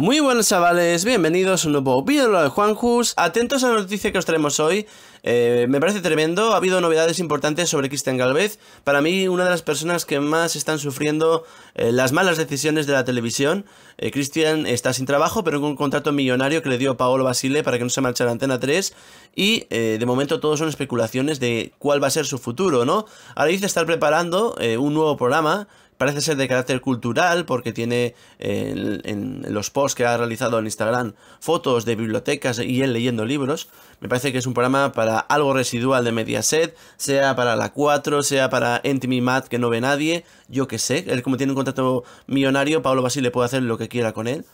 Muy buenos chavales, bienvenidos a un nuevo vídeo de Juan Juanjus Atentos a la noticia que os traemos hoy eh, Me parece tremendo, ha habido novedades importantes sobre Cristian Galvez Para mí, una de las personas que más están sufriendo eh, las malas decisiones de la televisión eh, Cristian está sin trabajo, pero con un contrato millonario que le dio Paolo Basile para que no se marchara a Antena 3 Y de momento todo son especulaciones de cuál va a ser su futuro, ¿no? Ahora dice estar preparando un nuevo programa parece ser de carácter cultural porque tiene eh, en, los posts que ha realizado en Instagram fotos de bibliotecas y él leyendo libros. Me parece que es un programa para algo residual de Mediaset, sea para la 4, sea para Entity Mat que no ve nadie, yo que sé. Él como tiene un contrato millonario, Pablo Basile puede hacer lo que quiera con él.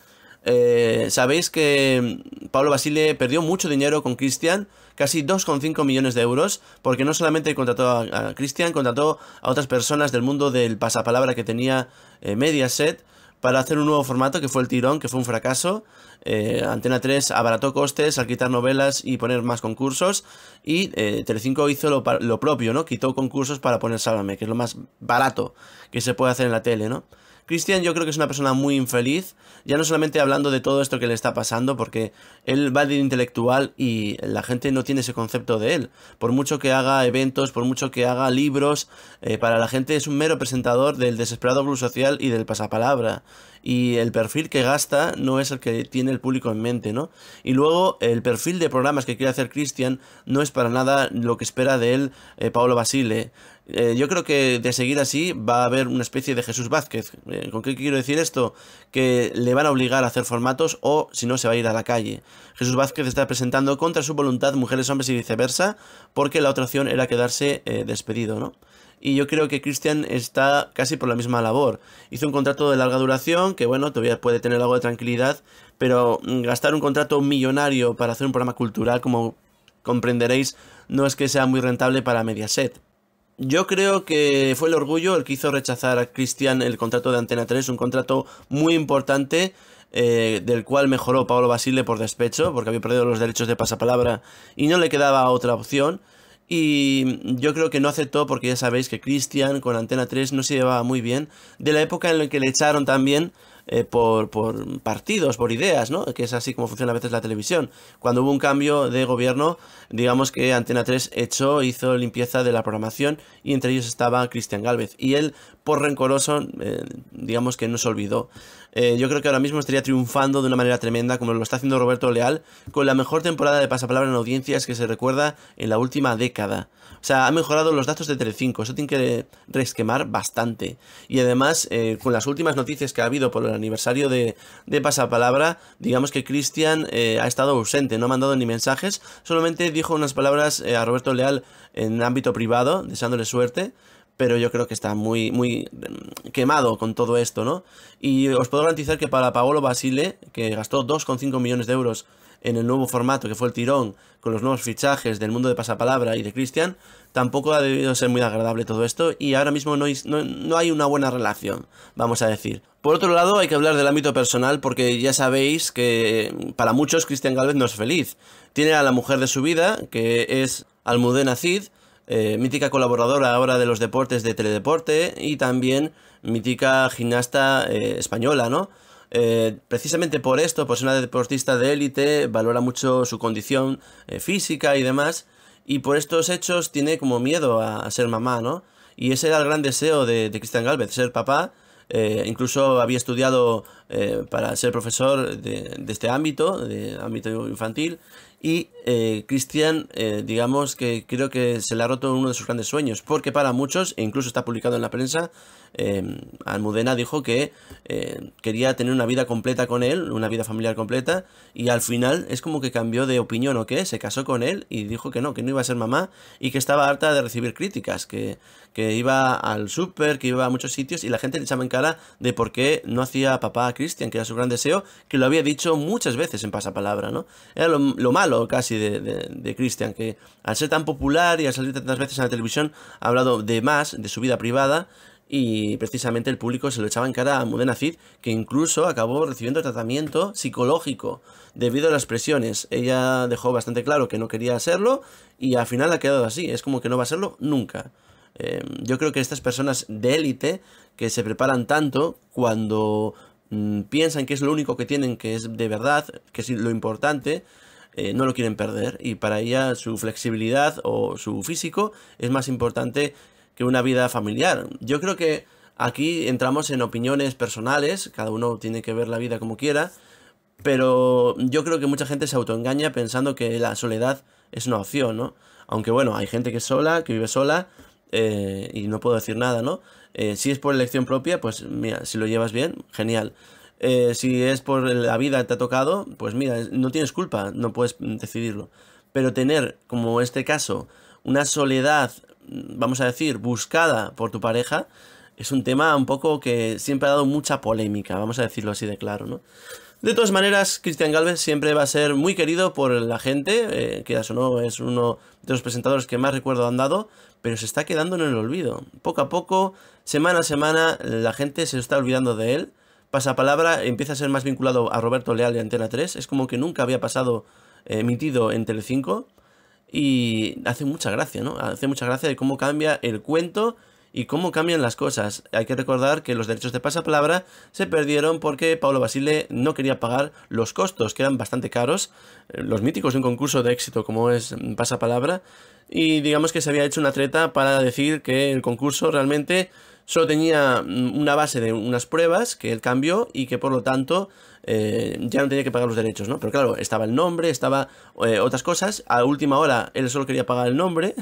Eh, sabéis que Pablo Basile perdió mucho dinero con Cristian, casi 2,5 millones de euros, porque no solamente contrató a, Cristian, contrató a otras personas del mundo del pasapalabra que tenía eh, Mediaset para hacer un nuevo formato que fue el tirón, que fue un fracaso. Eh, Antena 3 abarató costes al quitar novelas y poner más concursos. Y Telecinco hizo lo, lo, propio, ¿no? Quitó concursos para poner Sálvame, que es lo más barato que se puede hacer en la tele, ¿no? Cristian yo creo que es una persona muy infeliz, ya no solamente hablando de todo esto que le está pasando, porque él va de intelectual y la gente no tiene ese concepto de él. Por mucho que haga eventos, por mucho que haga libros, eh, para la gente es un mero presentador del desesperado club social y del pasapalabra. Y el perfil que gasta no es el que tiene el público en mente, ¿no? Y luego el perfil de programas que quiere hacer Cristian no es para nada lo que espera de él eh, Paolo Basile. Eh, yo creo que de seguir así va a haber una especie de Jesús Vázquez. Eh, ¿Con qué quiero decir esto? Que le van a obligar a hacer formatos o si no se va a ir a la calle. Jesús Vázquez está presentando contra su voluntad mujeres, hombres y viceversa porque la otra opción era quedarse eh, despedido, ¿no? Y yo creo que Cristian está casi por la misma labor. Hizo un contrato de larga duración que bueno, todavía puede tener algo de tranquilidad, pero mm, gastar un contrato millonario para hacer un programa cultural como comprenderéis no es que sea muy rentable para Mediaset. Yo creo que fue el orgullo el que hizo rechazar a Cristian el contrato de Antena 3, un contrato muy importante. Eh, del cual mejoró Pablo Basile por despecho, porque había perdido los derechos de pasapalabra y no le quedaba otra opción. Y yo creo que no aceptó porque ya sabéis que Cristian con Antena 3 no se llevaba muy bien. De la época en la que le echaron también eh, por, partidos, por ideas, ¿no? Que es así como funciona a veces la televisión. Cuando hubo un cambio de gobierno, digamos que Antena 3 echó, hizo limpieza de la programación y entre ellos estaba Cristian Galvez. Y él, por rencoroso, eh, digamos que no se olvidó eh, yo creo que ahora mismo estaría triunfando de una manera tremenda, como lo está haciendo Roberto Leal, con la mejor temporada de pasapalabra en audiencias que se recuerda en la última década. O sea, ha mejorado los datos de Telecinco, eso tiene que resquemar bastante. Y además, eh, con las últimas noticias que ha habido por el aniversario de, de pasapalabra, digamos que Cristian eh, ha estado ausente, no ha mandado ni mensajes, solamente dijo unas palabras a Roberto Leal en ámbito privado, deseándole suerte pero yo creo que está muy, muy mm, quemado con todo esto, ¿no? Y os puedo garantizar que para Paolo Basile, que gastó 2,5 millones de euros en el nuevo formato que fue el tirón, con los nuevos fichajes del mundo de pasapalabra y de Cristian, tampoco ha debido ser muy agradable todo esto y ahora mismo no, hay una buena relación, vamos a decir. Por otro lado, hay que hablar del ámbito personal porque ya sabéis que mm, para muchos Cristian Galvez no es feliz. Tiene a la mujer de su vida, que es Almudena Cid, eh, mítica colaboradora ahora de los deportes de Teledeporte y también mítica gimnasta eh, española, ¿no? Eh, precisamente por esto, pues una deportista de élite valora mucho su condición física y demás, y por estos hechos tiene como miedo a, ser mamá, ¿no? Y ese era el gran deseo de, de Cristian Galvez, ser papá. incluso había estudiado eh, para ser profesor de, este ámbito, de ámbito infantil. Y eh, Cristian, eh, digamos que creo que se le ha roto uno de sus grandes sueños, porque para muchos, e incluso está publicado en la prensa, Almudena dijo que quería tener una vida completa con él, una vida familiar completa, y al final es como que cambió de opinión o qué, se casó con él y dijo que no, que no iba a ser mamá y que estaba harta de recibir críticas, que, que iba al súper, que iba a muchos sitios y la gente le echaba en cara de por qué no hacía papá Christian, que era su gran deseo, que lo había dicho muchas veces en pasapalabra, ¿no? Era lo, malo casi de, Christian, que al ser tan popular y al salir tantas veces en la televisión, ha hablado de más, de su vida privada, y precisamente el público se lo echaba en cara a Mudena Cid, que incluso acabó recibiendo tratamiento psicológico debido a las presiones. Ella dejó bastante claro que no quería hacerlo y al final ha quedado así, es como que no va a serlo nunca. Eh, yo creo que estas personas de élite que se preparan tanto, cuando Mm, piensan que es lo único que tienen, que es de verdad, que es lo importante, eh, no lo quieren perder y para ella su flexibilidad o su físico es más importante que una vida familiar. Yo creo que aquí entramos en opiniones personales, cada uno tiene que ver la vida como quiera, pero yo creo que mucha gente se autoengaña pensando que la soledad es una opción, ¿no? Aunque bueno, hay gente que es sola, que vive sola, eh, y no puedo decir nada, ¿no? Eh, si es por elección propia, pues mira, si lo llevas bien, genial. Eh, si es por la vida que te ha tocado, pues mira, no tienes culpa, no puedes decidirlo. Pero tener, como este caso, una soledad, vamos a decir, buscada por tu pareja, es un tema un poco que siempre ha dado mucha polémica, vamos a decirlo así de claro, ¿no? De todas maneras, Cristian Galvez siempre va a ser muy querido por la gente, eh, que o no, es uno de los presentadores que más recuerdo han dado, pero se está quedando en el olvido. Poco a poco, semana a semana, la gente se está olvidando de él. Pasa palabra, empieza a ser más vinculado a Roberto Leal de Antena 3, es como que nunca había pasado eh, emitido en Telecinco y hace mucha gracia, ¿no? Hace mucha gracia de cómo cambia el cuento y cómo cambian las cosas. Hay que recordar que los derechos de pasapalabra se perdieron porque Pablo Basile no quería pagar los costos, que eran bastante caros, eh, los míticos de un concurso de éxito como es pasapalabra, y digamos que se había hecho una treta para decir que el concurso realmente solo tenía mm, una base de unas pruebas que él cambió y que por lo tanto eh, ya no tenía que pagar los derechos, ¿no? Pero claro, estaba el nombre, estaba eh, otras cosas. A última hora él solo quería pagar el nombre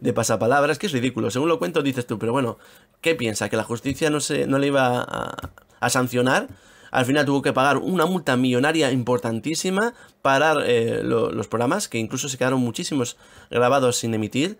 de pasapalabras, que es ridículo. Según lo cuento, dices tú, pero bueno, ¿qué piensa? ¿Que la justicia no, se, no le iba a, sancionar? al final tuvo que pagar una multa millonaria importantísima, Para eh, los programas, que incluso se quedaron muchísimos grabados sin emitir.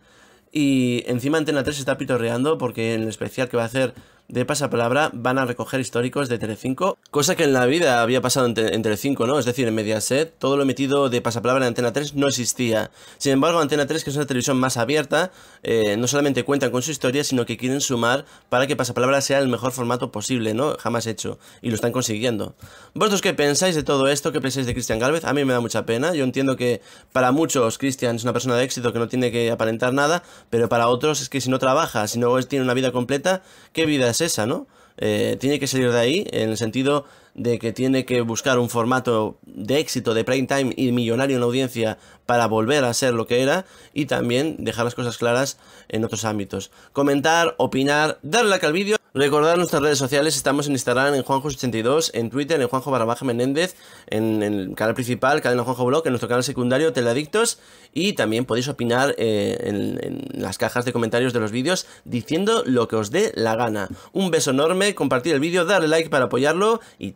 Y encima Antena 3 se está pitorreando porque en el especial que va a hacer de Pasapalabra van a recoger históricos de Telecinco, cosa que en la vida había pasado en, Tele5, ¿no? Es decir, en Mediaset, todo lo emitido de Pasapalabra en Antena 3 no existía. Sin embargo, Antena 3, que es una televisión más abierta, eh, no solamente cuentan con su historia, sino que quieren sumar para que Pasapalabra sea el mejor formato posible, ¿no? Jamás hecho. Y lo están consiguiendo. ¿Vosotros qué pensáis de todo esto? ¿Qué pensáis de Cristian Galvez? A mí me da mucha pena. Yo entiendo que para muchos Cristian es una persona de éxito que no tiene que aparentar nada, pero para otros es que si no trabaja, si no tiene una vida completa, ¿qué vida es esa, ¿no? Eh, tiene que salir de ahí en el sentido de que tiene que buscar un formato de éxito de prime time y millonario en la audiencia para volver a ser lo que era y también dejar las cosas claras en otros ámbitos. Comentar, opinar, darle like al vídeo. Recordar nuestras redes sociales, estamos en Instagram en juanjo 82 en Twitter en Juanjo Barabaja Menéndez, en, el canal principal, Cadena Juanjo Blog, en nuestro canal secundario Teladictos y también podéis opinar eh, en, las cajas de comentarios de los vídeos diciendo lo que os dé la gana. Un beso enorme, compartir el vídeo, darle like para apoyarlo y